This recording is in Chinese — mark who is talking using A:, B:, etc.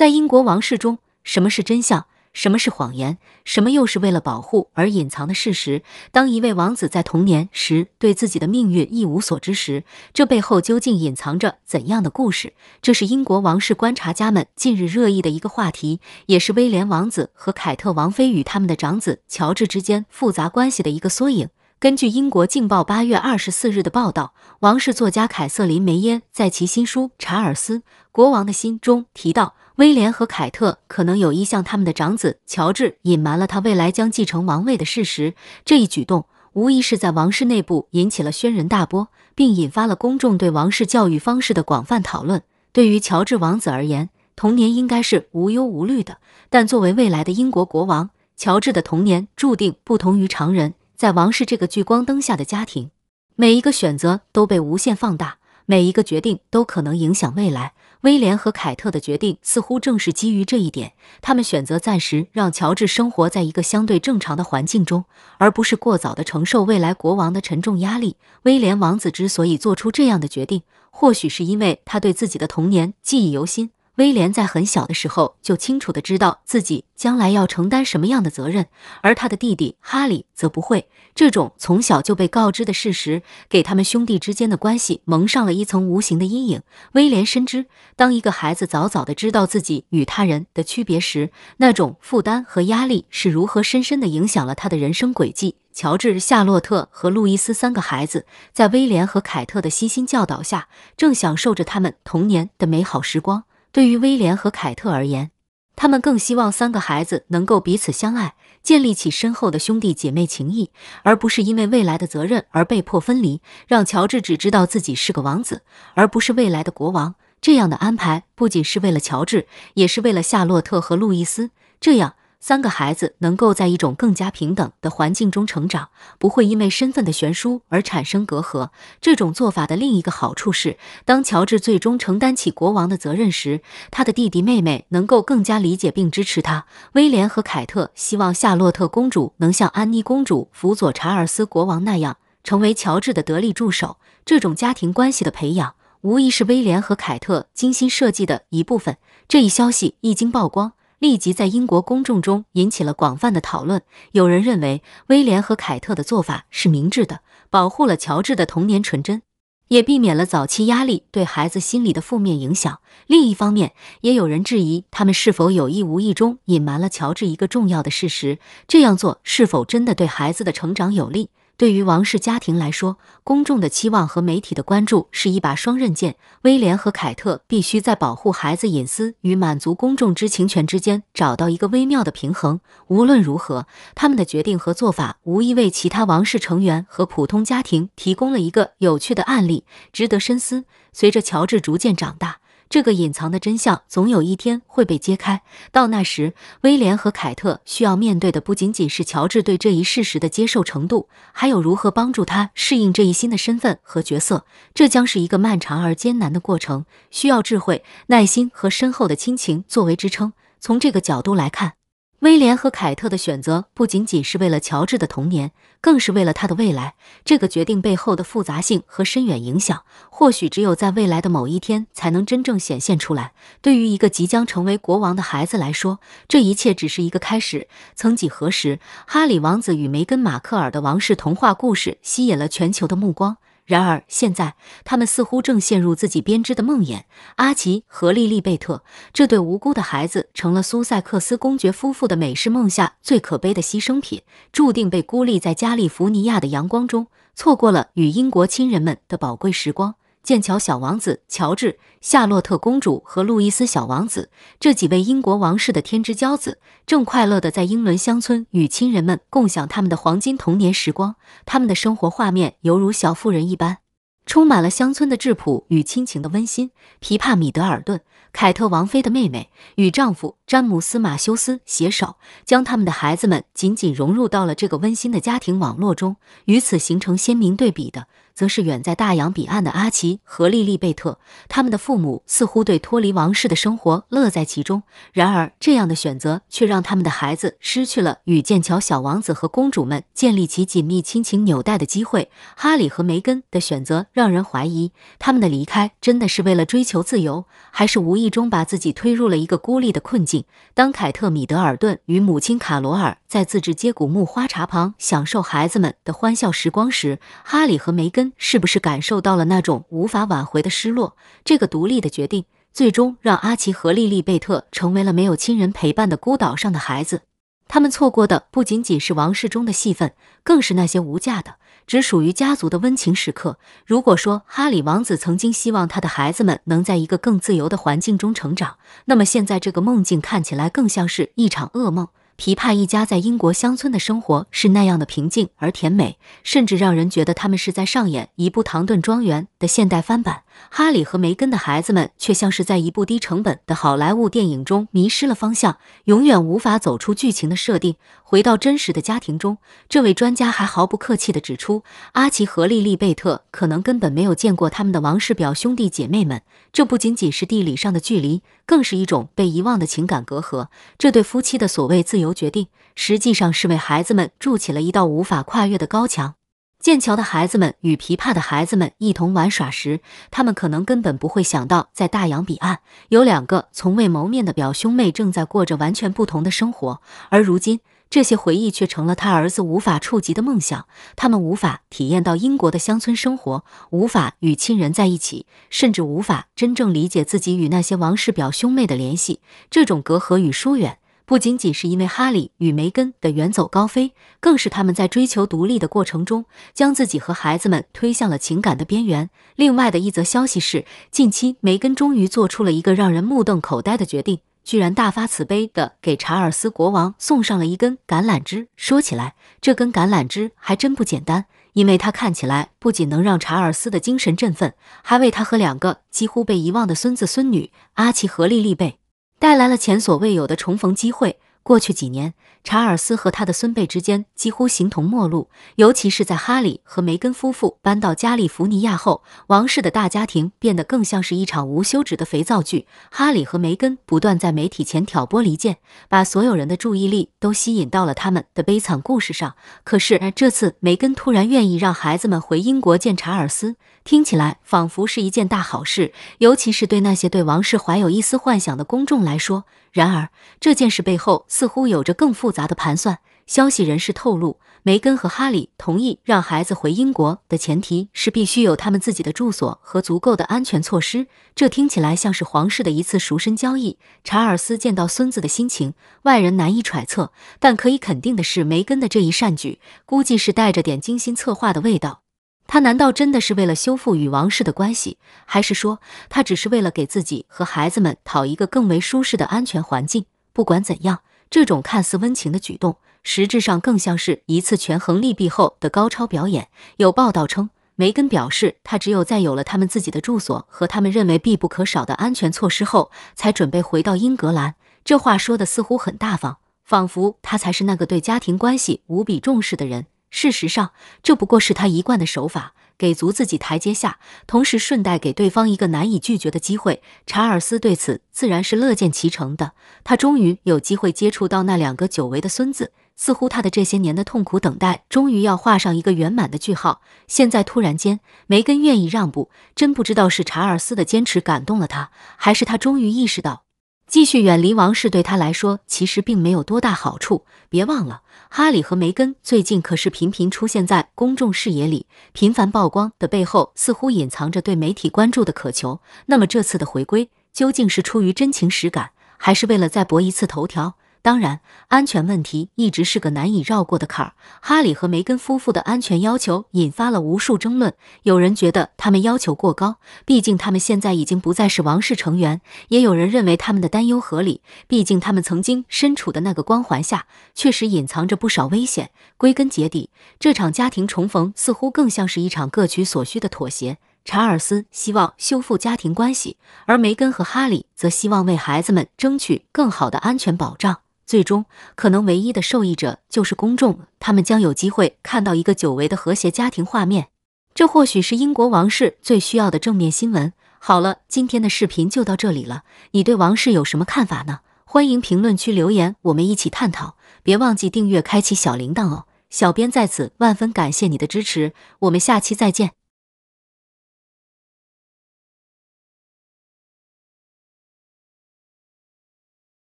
A: 在英国王室中，什么是真相？什么是谎言？什么又是为了保护而隐藏的事实？当一位王子在童年时对自己的命运一无所知时，这背后究竟隐藏着怎样的故事？这是英国王室观察家们近日热议的一个话题，也是威廉王子和凯特王妃与他们的长子乔治之间复杂关系的一个缩影。根据英国《镜报》八月二十四日的报道，王室作家凯瑟琳·梅耶在其新书《查尔斯国王的心》中提到，威廉和凯特可能有意向他们的长子乔治隐瞒了他未来将继承王位的事实。这一举动无疑是在王室内部引起了轩然大波，并引发了公众对王室教育方式的广泛讨论。对于乔治王子而言，童年应该是无忧无虑的，但作为未来的英国国王，乔治的童年注定不同于常人。在王室这个聚光灯下的家庭，每一个选择都被无限放大，每一个决定都可能影响未来。威廉和凯特的决定似乎正是基于这一点，他们选择暂时让乔治生活在一个相对正常的环境中，而不是过早的承受未来国王的沉重压力。威廉王子之所以做出这样的决定，或许是因为他对自己的童年记忆犹新。威廉在很小的时候就清楚的知道自己将来要承担什么样的责任，而他的弟弟哈利则不会。这种从小就被告知的事实，给他们兄弟之间的关系蒙上了一层无形的阴影。威廉深知，当一个孩子早早的知道自己与他人的区别时，那种负担和压力是如何深深的影响了他的人生轨迹。乔治、夏洛特和路易斯三个孩子，在威廉和凯特的悉心教导下，正享受着他们童年的美好时光。对于威廉和凯特而言，他们更希望三个孩子能够彼此相爱，建立起深厚的兄弟姐妹情谊，而不是因为未来的责任而被迫分离。让乔治只知道自己是个王子，而不是未来的国王。这样的安排不仅是为了乔治，也是为了夏洛特和路易斯。这样。三个孩子能够在一种更加平等的环境中成长，不会因为身份的悬殊而产生隔阂。这种做法的另一个好处是，当乔治最终承担起国王的责任时，他的弟弟妹妹能够更加理解并支持他。威廉和凯特希望夏洛特公主能像安妮公主辅佐查尔斯国王那样，成为乔治的得力助手。这种家庭关系的培养，无疑是威廉和凯特精心设计的一部分。这一消息一经曝光。立即在英国公众中引起了广泛的讨论。有人认为威廉和凯特的做法是明智的，保护了乔治的童年纯真，也避免了早期压力对孩子心理的负面影响。另一方面，也有人质疑他们是否有意无意中隐瞒了乔治一个重要的事实，这样做是否真的对孩子的成长有利？对于王室家庭来说，公众的期望和媒体的关注是一把双刃剑。威廉和凯特必须在保护孩子隐私与满足公众知情权之间找到一个微妙的平衡。无论如何，他们的决定和做法无疑为其他王室成员和普通家庭提供了一个有趣的案例，值得深思。随着乔治逐渐长大。这个隐藏的真相总有一天会被揭开。到那时，威廉和凯特需要面对的不仅仅是乔治对这一事实的接受程度，还有如何帮助他适应这一新的身份和角色。这将是一个漫长而艰难的过程，需要智慧、耐心和深厚的亲情作为支撑。从这个角度来看。威廉和凯特的选择不仅仅是为了乔治的童年，更是为了他的未来。这个决定背后的复杂性和深远影响，或许只有在未来的某一天才能真正显现出来。对于一个即将成为国王的孩子来说，这一切只是一个开始。曾几何时，哈里王子与梅根·马克尔的王室童话故事吸引了全球的目光。然而，现在他们似乎正陷入自己编织的梦魇。阿奇和莉莉贝特这对无辜的孩子，成了苏塞克斯公爵夫妇的美式梦下最可悲的牺牲品，注定被孤立在加利福尼亚的阳光中，错过了与英国亲人们的宝贵时光。剑桥小王子乔治、夏洛特公主和路易斯小王子这几位英国王室的天之骄子，正快乐地在英伦乡村与亲人们共享他们的黄金童年时光。他们的生活画面犹如小妇人一般，充满了乡村的质朴与亲情的温馨。皮帕米德尔顿，凯特王妃的妹妹与丈夫詹姆斯马修斯携手，将他们的孩子们紧紧融入到了这个温馨的家庭网络中。与此形成鲜明对比的。则是远在大洋彼岸的阿奇和莉莉贝特，他们的父母似乎对脱离王室的生活乐在其中。然而，这样的选择却让他们的孩子失去了与剑桥小王子和公主们建立起紧密亲情纽带的机会。哈里和梅根的选择让人怀疑，他们的离开真的是为了追求自由，还是无意中把自己推入了一个孤立的困境？当凯特米德尔顿与母亲卡罗尔在自制接骨木花茶旁享受孩子们的欢笑时光时，哈里和梅根。是不是感受到了那种无法挽回的失落？这个独立的决定，最终让阿奇和莉莉贝特成为了没有亲人陪伴的孤岛上的孩子。他们错过的不仅仅是王室中的戏份，更是那些无价的、只属于家族的温情时刻。如果说哈里王子曾经希望他的孩子们能在一个更自由的环境中成长，那么现在这个梦境看起来更像是一场噩梦。琵琶一家在英国乡村的生活是那样的平静而甜美，甚至让人觉得他们是在上演一部《唐顿庄园》的现代翻版。哈里和梅根的孩子们却像是在一部低成本的好莱坞电影中迷失了方向，永远无法走出剧情的设定，回到真实的家庭中。这位专家还毫不客气地指出，阿奇和莉莉贝特可能根本没有见过他们的王室表兄弟姐妹们。这不仅仅是地理上的距离，更是一种被遗忘的情感隔阂。这对夫妻的所谓自由。决定实际上是为孩子们筑起了一道无法跨越的高墙。剑桥的孩子们与琵琶的孩子们一同玩耍时，他们可能根本不会想到，在大洋彼岸，有两个从未谋面的表兄妹正在过着完全不同的生活。而如今，这些回忆却成了他儿子无法触及的梦想。他们无法体验到英国的乡村生活，无法与亲人在一起，甚至无法真正理解自己与那些王室表兄妹的联系。这种隔阂与疏远。不仅仅是因为哈利与梅根的远走高飞，更是他们在追求独立的过程中，将自己和孩子们推向了情感的边缘。另外的一则消息是，近期梅根终于做出了一个让人目瞪口呆的决定，居然大发慈悲地给查尔斯国王送上了一根橄榄枝。说起来，这根橄榄枝还真不简单，因为它看起来不仅能让查尔斯的精神振奋，还为他和两个几乎被遗忘的孙子孙女阿奇和莉莉贝。带来了前所未有的重逢机会。过去几年，查尔斯和他的孙辈之间几乎形同陌路，尤其是在哈里和梅根夫妇搬到加利福尼亚后，王室的大家庭变得更像是一场无休止的肥皂剧。哈里和梅根不断在媒体前挑拨离间，把所有人的注意力都吸引到了他们的悲惨故事上。可是这次，梅根突然愿意让孩子们回英国见查尔斯。听起来仿佛是一件大好事，尤其是对那些对王室怀有一丝幻想的公众来说。然而，这件事背后似乎有着更复杂的盘算。消息人士透露，梅根和哈里同意让孩子回英国的前提是必须有他们自己的住所和足够的安全措施。这听起来像是皇室的一次赎身交易。查尔斯见到孙子的心情，外人难以揣测，但可以肯定的是，梅根的这一善举估计是带着点精心策划的味道。他难道真的是为了修复与王室的关系，还是说他只是为了给自己和孩子们讨一个更为舒适的安全环境？不管怎样，这种看似温情的举动，实质上更像是一次权衡利弊后的高超表演。有报道称，梅根表示，他只有在有了他们自己的住所和他们认为必不可少的安全措施后，才准备回到英格兰。这话说的似乎很大方，仿佛他才是那个对家庭关系无比重视的人。事实上，这不过是他一贯的手法，给足自己台阶下，同时顺带给对方一个难以拒绝的机会。查尔斯对此自然是乐见其成的，他终于有机会接触到那两个久违的孙子，似乎他的这些年的痛苦等待终于要画上一个圆满的句号。现在突然间，梅根愿意让步，真不知道是查尔斯的坚持感动了他，还是他终于意识到。继续远离王室对他来说其实并没有多大好处。别忘了，哈里和梅根最近可是频频出现在公众视野里，频繁曝光的背后似乎隐藏着对媒体关注的渴求。那么这次的回归究竟是出于真情实感，还是为了再搏一次头条？当然，安全问题一直是个难以绕过的坎儿。哈里和梅根夫妇的安全要求引发了无数争论。有人觉得他们要求过高，毕竟他们现在已经不再是王室成员；也有人认为他们的担忧合理，毕竟他们曾经身处的那个光环下确实隐藏着不少危险。归根结底，这场家庭重逢似乎更像是一场各取所需的妥协。查尔斯希望修复家庭关系，而梅根和哈里则希望为孩子们争取更好的安全保障。最终，可能唯一的受益者就是公众，他们将有机会看到一个久违的和谐家庭画面。这或许是英国王室最需要的正面新闻。好了，今天的视频就到这里了。你对王室有什么看法呢？欢迎评论区留言，我们一起探讨。别忘记订阅、开启小铃铛哦！小编在此万分感谢你的支持，我们下期再见。